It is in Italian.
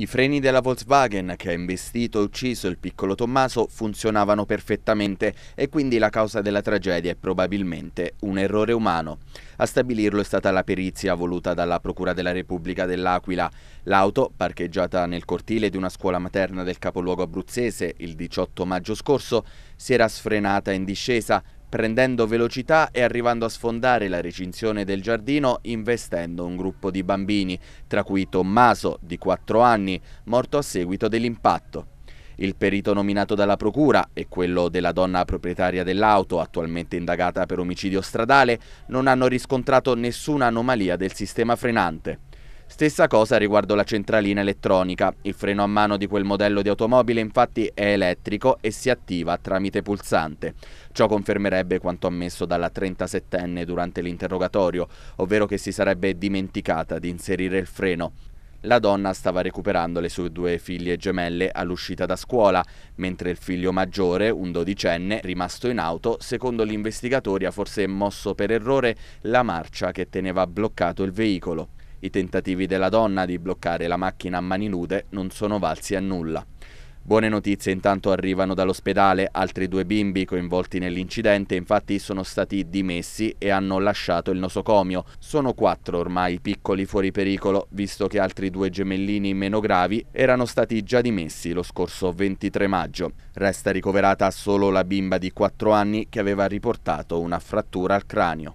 I freni della Volkswagen che ha investito e ucciso il piccolo Tommaso funzionavano perfettamente e quindi la causa della tragedia è probabilmente un errore umano. A stabilirlo è stata la perizia voluta dalla Procura della Repubblica dell'Aquila. L'auto, parcheggiata nel cortile di una scuola materna del capoluogo abruzzese il 18 maggio scorso, si era sfrenata in discesa, prendendo velocità e arrivando a sfondare la recinzione del giardino investendo un gruppo di bambini, tra cui Tommaso, di 4 anni, morto a seguito dell'impatto. Il perito nominato dalla procura e quello della donna proprietaria dell'auto, attualmente indagata per omicidio stradale, non hanno riscontrato nessuna anomalia del sistema frenante. Stessa cosa riguardo la centralina elettronica. Il freno a mano di quel modello di automobile infatti è elettrico e si attiva tramite pulsante. Ciò confermerebbe quanto ammesso dalla 37enne durante l'interrogatorio, ovvero che si sarebbe dimenticata di inserire il freno. La donna stava recuperando le sue due figlie gemelle all'uscita da scuola, mentre il figlio maggiore, un dodicenne, rimasto in auto, secondo gli investigatori ha forse mosso per errore la marcia che teneva bloccato il veicolo. I tentativi della donna di bloccare la macchina a mani nude non sono valsi a nulla. Buone notizie intanto arrivano dall'ospedale, altri due bimbi coinvolti nell'incidente infatti sono stati dimessi e hanno lasciato il nosocomio. Sono quattro ormai piccoli fuori pericolo, visto che altri due gemellini meno gravi erano stati già dimessi lo scorso 23 maggio. Resta ricoverata solo la bimba di 4 anni che aveva riportato una frattura al cranio.